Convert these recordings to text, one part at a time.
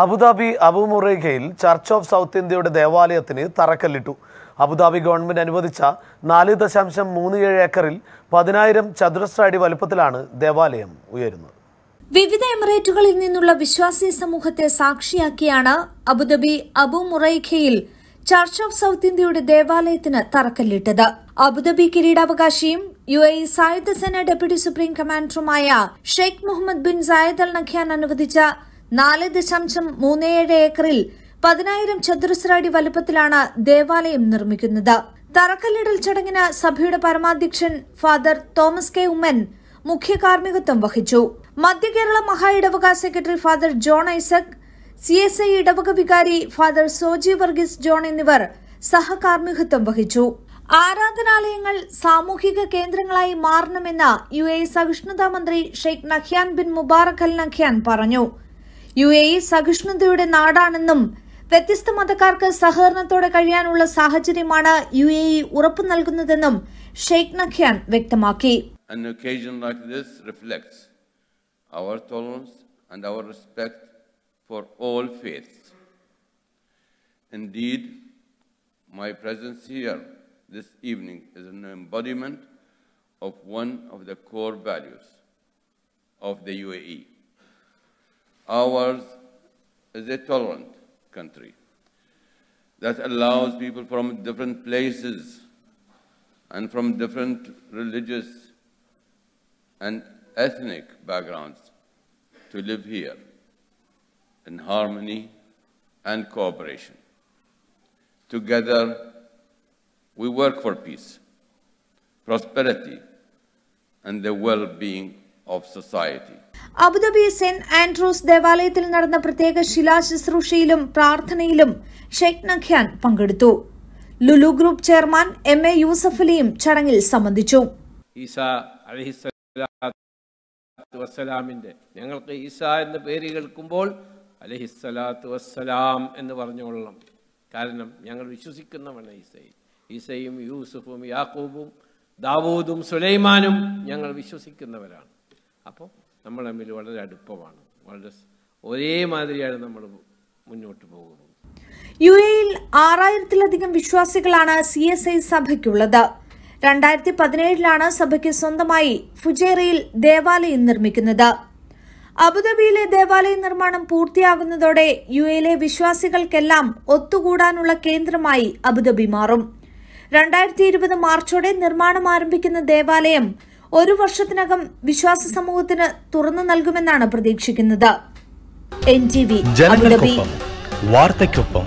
Abu Dhabi അബുമുറേഖയിൽ church of south ഇന്ത്യയുടെ ദേവാലയത്തിന് തറക്കല്ലിട്ടു അബുദാബി ഗവൺമെന്റ് അനുവദിച്ച നാല് ദശാംശം മൂന്ന് ഏഴ് ഏക്കറിൽ പതിനായിരം ചതുരശ്ര അടി വലുപ്പത്തിലാണ് ദേവാലയം ഉയരുന്നത് വിവിധ എമിറേറ്റുകളിൽ നിന്നുള്ള വിശ്വാസി സമൂഹത്തെ സാക്ഷിയാക്കിയാണ് അബുദാബി അബു മുറൈഖയിൽ ചർച്ച് ഓഫ് സൗത്ത് ഇന്ത്യയുടെ ദേവാലയത്തിന് തറക്കല്ലിട്ടത് അബുദാബി കിരീടാവകാശിയും യു എ സായുധ സേന ഡെപ്യൂട്ടി സുപ്രീം കമാൻഡറുമായ Sheikh Muhammad bin Zayed Al നഖ്യാൻ അനുവദിച്ച നാല് ദശാംശം ഏഴ് ഏക്കറിൽ പതിനായിരം ചതുരശ്ര അടി വലുപ്പത്തിലാണ് ദേവാലയം നിർമ്മിക്കുന്നത് തറക്കല്ലിടൽ ചടങ്ങിന് സഭയുടെ പരമാധ്യക്ഷൻ ഫാദർ തോമസ് കെ ഉമ്മൻ മുഖ്യ കാർമ്മികത്വം വഹിച്ചു മധ്യകേരള മഹാ ഇടവക secretary father John Isaac C S I ഇടവക വികാരി ഫാദർ സോജി വർഗീസ് ജോൺ എന്നിവർ സഹകാർമ്മികത്വം വഹിച്ചു ആരാധനാലയങ്ങൾ സാമൂഹിക കേന്ദ്രങ്ങളായി മാറണമെന്ന് യു എ സഹിഷ്ണുതാ മന്ത്രി ഷെയ്ഖ് നഖ്യാൻ ബിൻ മുബാറക് അൽ നഖ്യാൻ പറഞ്ഞു യു എ ഇ സഹിഷ്ണുതയുടെ നാടാണെന്നും വ്യത്യസ്ത മതക്കാർക്ക് സഹകരണത്തോടെ കഴിയാനുള്ള സാഹചര്യമാണ് യു എ ഇ ഉറപ്പു നൽകുന്നതെന്നും ഷെയ്ഖ് നഖ്യാൻ വ്യക്തമാക്കി An occasion like this reflects our tolerance and our respect for all faiths. Indeed, my presence here this evening is an embodiment of one of the core values of the UAE. Ours is a tolerant country that allows people from different places and from different religious and ethnic backgrounds to live here in harmony and cooperation. Together, we work for peace, prosperity, and the well-being of society Abu Dhabi Saint Andrews ദേവാലയത്തിൽ നടന്ന പ്രത്യേക ശിലാശുശ്രൂഷയിലും പ്രാർത്ഥനയിലും Sheikh നഖ്യാൻ പങ്കെടുത്തു Lulu group chairman M A യൂസഫലിയും ചടങ്ങിൽ സംബന്ധിച്ചു വസ്സലാമിന്റെ ഞങ്ങൾക്ക് ഈസ എന്ന പേര് കേൾക്കുമ്പോൾ അലഹിസ്സലാത്തു വസ്സലാം എന്ന് പറഞ്ഞുകൊള്ളണം കാരണം ഞങ്ങൾ വിശ്വസിക്കുന്നവണ് ഈസയിൽ ഈസയും യൂസുഫും യാക്കൂബും ദാവൂദും സുലൈമാനും ഞങ്ങൾ വിശ്വസിക്കുന്നവരാണ് അപ്പോൾ നമ്മൾ തമ്മിൽ വളരെ അടുപ്പമാണ് വളരെ മാതിരിയാണ് നമ്മൾ മുന്നോട്ട് പോകുന്നത് യു എയിൽ ആറായിരത്തിലധികം വിശ്വാസികളാണ് സി എസ് ഐ സഭയ്ക്കുള്ളത് രണ്ടായിരത്തി പതിനേഴിലാണ് സഭയ്ക്ക് സ്വന്തമായി ഫുജേറയിൽ ദേവാലയം നിർമ്മിക്കുന്നത് അബുദാബിയിലെ ദേവാലയ നിർമ്മാണം പൂർത്തിയാകുന്നതോടെ യു എയിലെ വിശ്വാസികൾക്കെല്ലാം ഒത്തുകൂടാനുള്ള കേന്ദ്രമായി അബുദാബി മാറും രണ്ടായിരത്തി ഇരുപത് മാർച്ചോടെ നിർമ്മാണം ആരംഭിക്കുന്ന ദേവാലയം ഒരു വർഷത്തിനകം വിശ്വാസ സമൂഹത്തിന് തുറന്നു നൽകുമെന്നാണ് പ്രതീക്ഷിക്കുന്നത് എൻ ടി വി വാർത്തയ്ക്കൊപ്പം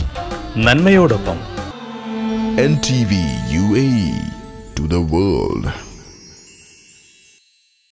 നന്മയോടൊപ്പം N T V U A to the world